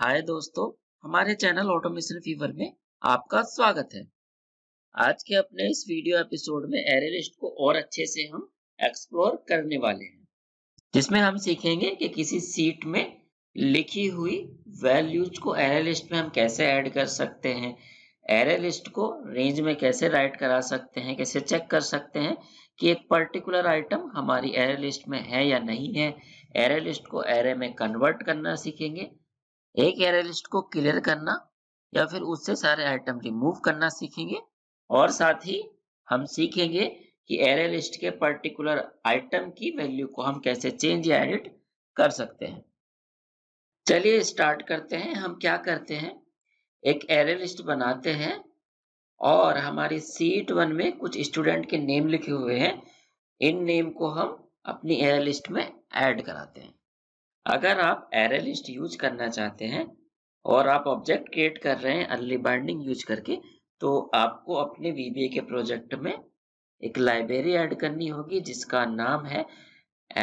हाय दोस्तों हमारे channel automation fever में आपका स्वागत है आज के अपने इस वीडियो एपिसोड में एरे लिस्ट को और अच्छे से हम एक्सप्लोर करने वाले हैं जिसमें हम सीखेंगे कि किसी सीट में लिखी हुई वैल्यूज को एरे लिस्ट में हम कैसे ऐड कर सकते हैं एरे लिस्ट को रेंज में कैसे राइट करा सकते हैं कैसे चेक कर सकते हैं कि एक पर्टिकुलर आइटम हमारी एरे लिस्ट में है या नहीं है एरे लिस्ट को एरे में कन्वर्ट करना सीखेंगे एक एरर लिस्ट को क्लियर करना या फिर उससे सारे आइटम रिमूव करना सीखेंगे और साथ ही हम सीखेंगे कि एरर लिस्ट के पर्टिकुलर आइटम की वैल्यू को हम कैसे चेंज या एडिट कर सकते हैं चलिए स्टार्ट करते हैं हम क्या करते हैं एक एरे लिस्ट बनाते हैं और हमारी सीट वन में कुछ स्टूडेंट के नेम लिखे हुए हैं इन नेम को हम अपनी एरे लिस्ट में ऐड कराते हैं अगर आप एरे लिस्ट यूज करना चाहते हैं और आप ऑब्जेक्ट क्रिएट कर रहे हैं अर्ली बाइंडिंग यूज करके तो आपको अपने वीबीए के प्रोजेक्ट में एक लाइब्रेरी ऐड करनी होगी जिसका नाम है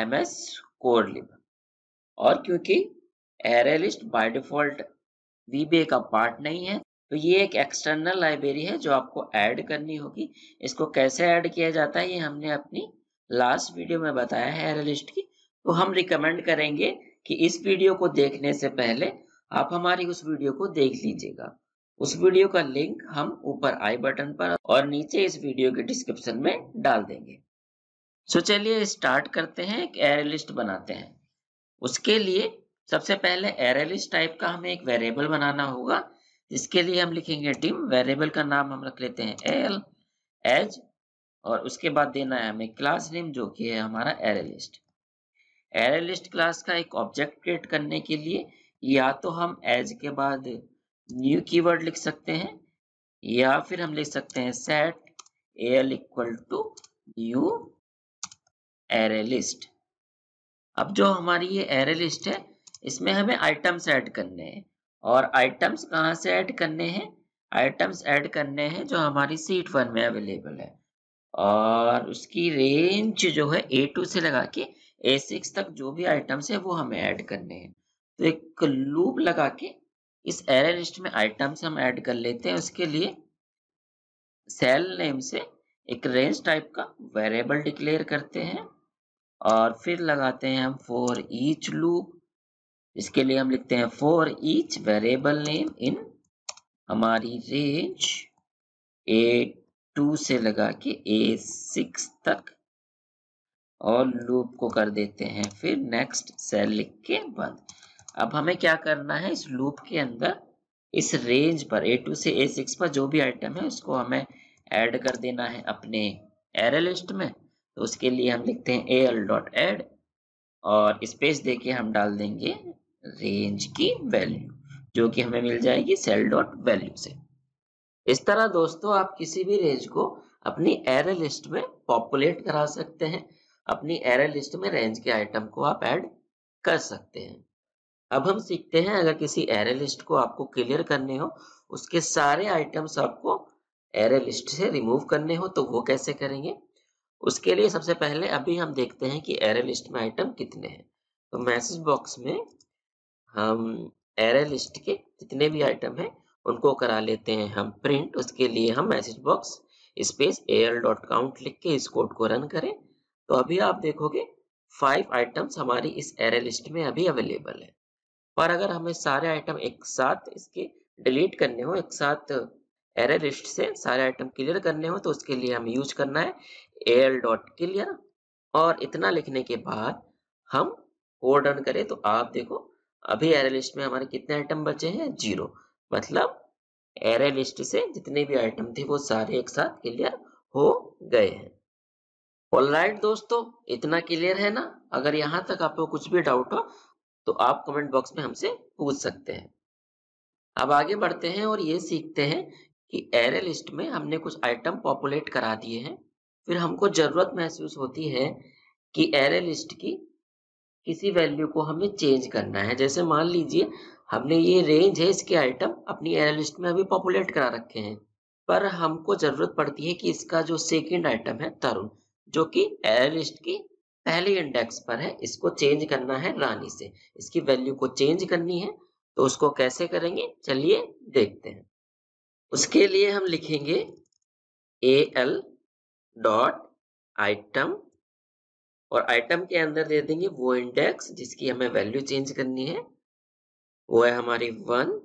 एम एस कोडलिब और क्योंकि array list by default VBA का पार्ट नहीं है तो ये एक एक्सटर्नल लाइब्रेरी है जो आपको ऐड करनी होगी इसको कैसे ऐड किया जाता है ये हमने अपनी लास्ट वीडियो में बताया है एरे लिस्ट की तो हम रिकमेंड करेंगे कि इस वीडियो को देखने से पहले आप हमारी उस वीडियो को देख लीजिएगा उस वीडियो का लिंक हम ऊपर आई बटन पर और नीचे इस वीडियो के डिस्क्रिप्शन में डाल देंगे सो चलिए स्टार्ट करते हैं एक एरे लिस्ट बनाते हैं उसके लिए सबसे पहले एरे लिस्ट टाइप का हमें एक वेरिएबल बनाना होगा जिसके लिए हम लिखेंगे टीम वेरिएबल का नाम हम रख लेते हैं एल एज और उसके बाद देना है हमें क्लास नेम जो कि है हमारा array list array list class का एक ऑब्जेक्ट क्रिएट करने के लिए या तो हम एज के बाद न्यू कीवर्ड लिख सकते हैं या फिर हम लिख सकते हैं set L equal to new array list अब जो हमारी ये एरे लिस्ट है इसमें हमें आइटम्स ऐड करने हैं और आइटम्स कहाँ से ऐड करने हैं आइटम्स ऐड करने हैं जो हमारी सीट वन में अवेलेबल है और उसकी रेंज जो है ए टू से लगा के ए सिक्स तक जो भी आइटम्स है वो हमें ऐड करने हैं तो एक लूप लगा के इस एरे लिस्ट में आइटम्स हम ऐड कर लेते हैं उसके लिए सेल नेम से एक रेंज टाइप का वेरिएबल डिक्लेयर करते हैं और फिर लगाते हैं हम फॉर ईच लूप इसके लिए हम लिखते हैं for each variable name in हमारी रेंज ए टू से लगा के ए सिक्स तक और लूप को कर देते हैं फिर नेक्स्ट सेल लिख के बंद अब हमें क्या करना है इस लूप के अंदर इस रेंज पर ए टू से ए सिक्स पर जो भी आइटम है उसको हमें ऐड कर देना है अपने एरे लिस्ट में तो उसके लिए हम लिखते हैं ए एल डॉट एड और स्पेस दे के हम डाल देंगे रेंज की वैल्यू जो कि हमें मिल जाएगी सेल डॉट वैल्यू से इस तरह दोस्तों आप किसी भी रेंज को अपनी एरे लिस्ट में पॉपुलेट करा सकते हैं अपनी एरर लिस्ट में रेंज के आइटम को आप ऐड कर सकते हैं अब हम सीखते हैं अगर किसी एरे लिस्ट को आपको क्लियर करने हो उसके सारे आइटम्स आपको एरे लिस्ट से रिमूव करने हो तो वो कैसे करेंगे उसके लिए सबसे पहले अभी हम देखते हैं कि एरे लिस्ट में आइटम कितने हैं तो मैसेज बॉक्स में हम एरे लिस्ट के जितने भी आइटम हैं उनको करा लेते हैं हम प्रिंट उसके लिए हम message box space air dot count लिख के इस कोड को रन करें तो अभी आप देखोगे फाइव आइटम्स हमारी इस एरे लिस्ट में अभी अवेलेबल है पर अगर हमें सारे आइटम एक साथ इसके डिलीट करने हो एक साथ एरे लिस्ट से सारे आइटम क्लियर करने हो तो उसके लिए हमें यूज करना है एल डॉट क्लियर और इतना लिखने के बाद हम कोड रन करें तो आप देखो अभी एरे लिस्ट में हमारे कितने आइटम बचे हैं जीरो मतलब एरे लिस्ट से जितने भी आइटम थे वो सारे एक साथ क्लियर हो गए हैं ऑल राइट दोस्तों इतना क्लियर है ना अगर यहाँ तक आपको कुछ भी डाउट हो तो आप कमेंट बॉक्स में हमसे पूछ सकते हैं अब आगे बढ़ते हैं और ये सीखते हैं कि एरे लिस्ट में हमने कुछ आइटम पॉपुलेट करा दिए हैं फिर हमको ज़रूरत महसूस होती है कि एरे लिस्ट की किसी वैल्यू को हमें चेंज करना है जैसे मान लीजिए हमने ये रेंज है इसके आइटम अपनी एरे लिस्ट में अभी पॉपुलेट करा रखे हैं पर हमको ज़रूरत पड़ती है कि इसका जो सेकेंड आइटम है तरुण जो कि एरर लिस्ट की पहले इंडेक्स पर है इसको चेंज करना है रानी से इसकी वैल्यू को चेंज करनी है तो उसको कैसे करेंगे चलिए देखते हैं उसके लिए हम लिखेंगे ए एल डॉट आइटम और आइटम के अंदर दे देंगे वो इंडेक्स जिसकी हमें वैल्यू चेंज करनी है वो है हमारी वन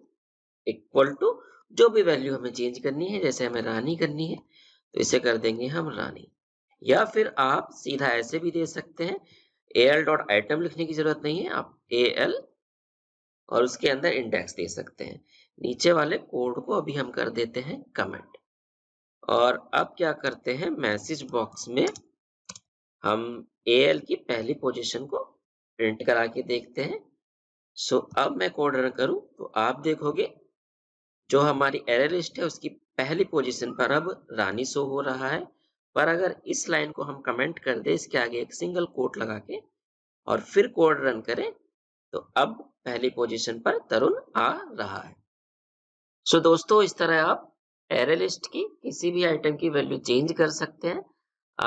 इक्वल टू जो भी वैल्यू हमें चेंज करनी है जैसे हमें रानी करनी है तो इसे कर देंगे हम रानी या फिर आप सीधा ऐसे भी दे सकते हैं ए एल डॉट आइटम लिखने की जरूरत नहीं है आप ए एल और उसके अंदर इंडेक्स दे सकते हैं नीचे वाले कोड को अभी हम कर देते हैं कमेंट और अब क्या करते हैं मैसेज बॉक्स में हम ए एल की पहली पोजीशन को प्रिंट करा के देखते हैं सो अब मैं कोड रन करूं तो आप देखोगे जो हमारी एरर लिस्ट है उसकी पहली पोजीशन पर अब रानी शो हो रहा है पर अगर इस लाइन को हम कमेंट कर दे इसके आगे एक सिंगल कोट लगा के और फिर कोड रन करें तो अब पहली पोजीशन पर तरुण आ रहा है सो so, दोस्तों इस तरह आप एरे लिस्ट की किसी भी आइटम की वैल्यू चेंज कर सकते हैं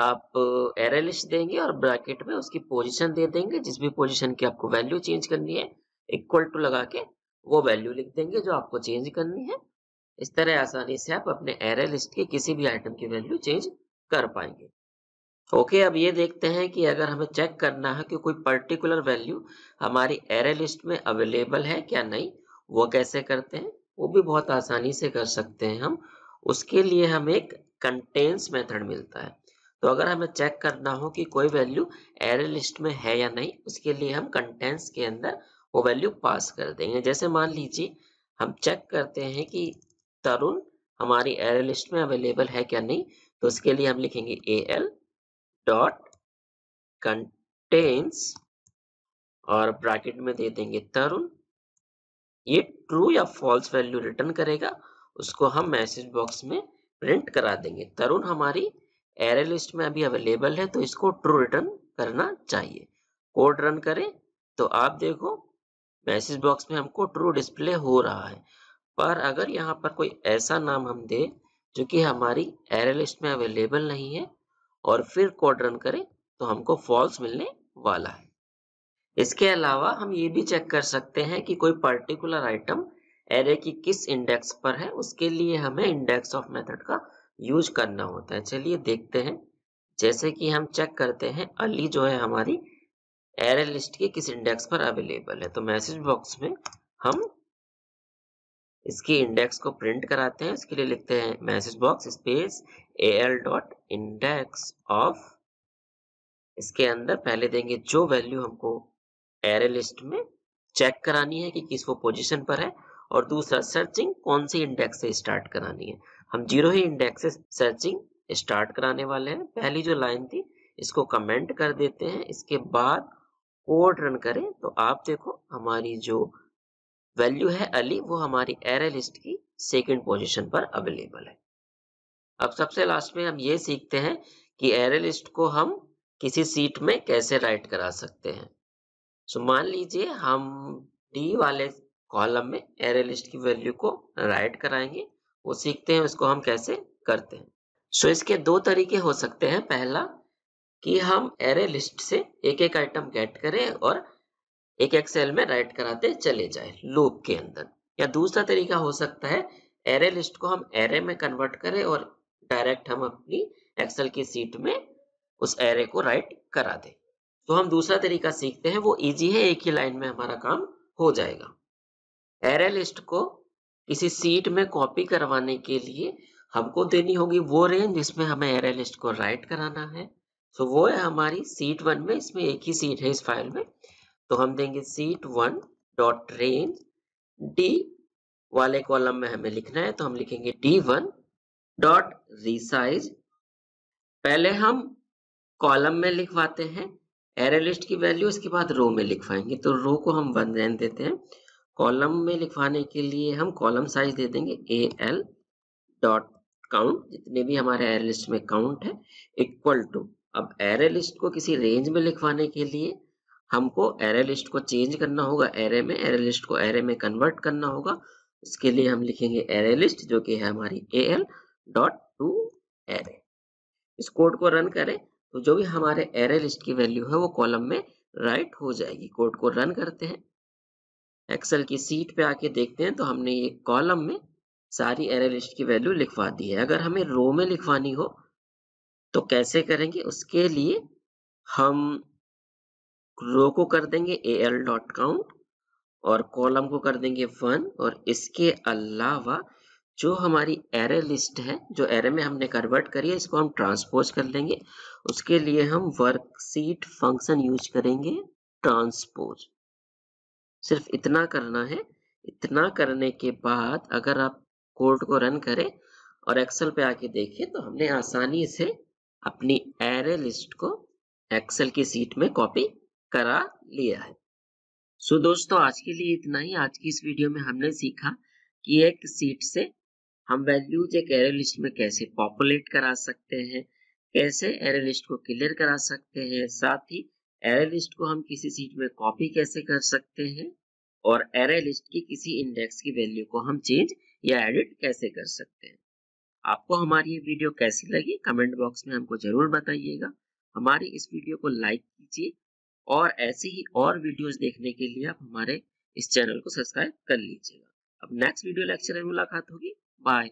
आप एरे लिस्ट देंगे और ब्रैकेट में उसकी पोजीशन दे देंगे जिस भी पोजीशन की आपको वैल्यू चेंज करनी है इक्वल टू लगा के वो वैल्यू लिख देंगे जो आपको चेंज करनी है इस तरह आसानी से आप अपने एरे लिस्ट के किसी भी आइटम की वैल्यू चेंज कर पाएंगे ओके अब ये देखते हैं कि अगर हमें चेक करना है कि कोई पर्टिकुलर वैल्यू हमारी एरे लिस्ट में अवेलेबल है क्या नहीं वो कैसे करते हैं वो भी बहुत आसानी से कर सकते हैं हम उसके लिए हमें एक कंटेंस मेथड मिलता है तो अगर हमें चेक करना हो कि कोई वैल्यू एरे लिस्ट में है या नहीं उसके लिए हम कंटेंस के अंदर वो वैल्यू पास कर देंगे जैसे मान लीजिए हम चेक करते हैं कि तरुण हमारी एरे लिस्ट में अवेलेबल है क्या नहीं तो उसके लिए हम लिखेंगे ए एल डॉट कंटेन्स और ब्रैकेट में दे देंगे तरुण ये ट्रू या फॉल्स वैल्यू रिटर्न करेगा उसको हम मैसेज बॉक्स में प्रिंट करा देंगे तरुण हमारी एरे लिस्ट में अभी अवेलेबल है तो इसको ट्रू रिटर्न करना चाहिए कोड रन करें तो आप देखो मैसेज बॉक्स में हमको ट्रू डिस्प्ले हो रहा है पर अगर यहाँ पर कोई ऐसा नाम हम दे जो कि हमारी एरे लिस्ट में अवेलेबल नहीं है और फिर कोड रन करें तो हमको फॉल्स मिलने वाला है इसके अलावा हम ये भी चेक कर सकते हैं कि कोई पर्टिकुलर आइटम एरे की किस इंडेक्स पर है उसके लिए हमें इंडेक्स ऑफ मेथड का यूज करना होता है चलिए देखते हैं जैसे कि हम चेक करते हैं अली जो है हमारी एरे लिस्ट के किस इंडेक्स पर अवेलेबल है तो मैसेज बॉक्स में हम इसकी इंडेक्स को प्रिंट कराते हैं इसके लिए लिखते हैं message box space A L dot index of इसके अंदर पहले देंगे जो वैल्यू हमको एरे लिस्ट में चेक करानी है कि किस वो पोजीशन पर है और दूसरा सर्चिंग कौन सी इंडेक्स से स्टार्ट करानी है हम जीरो ही इंडेक्स से सर्चिंग स्टार्ट कराने वाले हैं पहली जो लाइन थी इसको कमेंट कर देते हैं इसके बाद कोड रन करें तो आप देखो हमारी जो वैल्यू है अली वो हमारी एरे लिस्ट की सेकंड पोजीशन पर अवेलेबल है अब सबसे लास्ट में हम ये सीखते हैं कि एरे लिस्ट को हम किसी सीट में कैसे राइट करा सकते हैं सो मान लीजिए हम डी वाले कॉलम में एरे लिस्ट की वैल्यू को राइट कराएंगे वो सीखते हैं उसको हम कैसे करते हैं सो इसके दो तरीके हो सकते हैं पहला कि हम एरे लिस्ट से एक एक आइटम गेट करें और एक एक सेल में राइट कराते चले जाए लूप के अंदर या दूसरा तरीका हो सकता है एरे लिस्ट को हम एरे में कन्वर्ट करें और डायरेक्ट हम अपनी एक्सेल की सीट में उस एरे को राइट करा दे तो हम दूसरा तरीका सीखते हैं वो इजी है एक ही लाइन में हमारा काम हो जाएगा एरे लिस्ट को किसी सीट में कॉपी करवाने के लिए हमको देनी होगी वो रेंज जिसमें हमें एरे लिस्ट को राइट कराना है सो तो वो है हमारी सीट वन में इसमें एक ही सीट है इस फाइल में तो हम देंगे sheet one dot range D वाले कॉलम में हमें लिखना है तो हम लिखेंगे डी वन डॉट रिसाइज पहले हम कॉलम में लिखवाते हैं एरे लिस्ट की वैल्यू इसके बाद रो में लिखवाएंगे तो रो को हम वन रहने देते हैं कॉलम में लिखवाने के लिए हम कॉलम साइज दे देंगे ए एल डॉट काउंट जितने भी हमारे एरे लिस्ट में काउंट है इक्वल टू अब एरे लिस्ट को किसी रेंज में लिखवाने के लिए हमको एरे लिस्ट को चेंज करना होगा एरे में एरे लिस्ट को एरे में कन्वर्ट करना होगा उसके लिए हम लिखेंगे एरे लिस्ट जो कि है हमारी A L dot to array इस कोड को रन करें तो जो भी हमारे एरे लिस्ट की वैल्यू है वो कॉलम में राइट हो जाएगी कोड को रन करते हैं एक्सेल की सीट पे आके देखते हैं तो हमने ये कॉलम में सारी एरे लिस्ट की वैल्यू लिखवा दी है अगर हमें रो में लिखवानी हो तो कैसे करेंगे उसके लिए हम रो को कर देंगे ए एल डॉट काउंट और कॉलम को कर देंगे वन और इसके अलावा जो हमारी एरे लिस्ट है जो एरे में हमने कन्वर्ट करी है इसको हम ट्रांसपोज कर लेंगे उसके लिए हम वर्कशीट फंक्शन यूज करेंगे ट्रांसपोज सिर्फ इतना करना है इतना करने के बाद अगर आप कोड को रन करें और एक्सेल पे आके देखें तो हमने आसानी से अपनी एरे लिस्ट को एक्सेल की सीट में कॉपी करा लिया है सो दोस्तों आज के लिए इतना ही आज की इस वीडियो में हमने सीखा कि एक सीट से हम वैल्यूज एक एरे लिस्ट में कैसे पॉपुलेट करा सकते हैं कैसे एरे लिस्ट को क्लियर करा सकते हैं साथ ही एरे लिस्ट को हम किसी सीट में कॉपी कैसे कर सकते हैं और एरे लिस्ट की किसी इंडेक्स की वैल्यू को हम चेंज या एडिट कैसे कर सकते हैं आपको हमारी ये वीडियो कैसी लगी कमेंट बॉक्स में हमको जरूर बताइएगा हमारी इस वीडियो को लाइक कीजिए और ऐसी ही और वीडियोस देखने के लिए आप हमारे इस चैनल को सब्सक्राइब कर लीजिएगा अब नेक्स्ट वीडियो लेक्चर में मुलाकात होगी बाय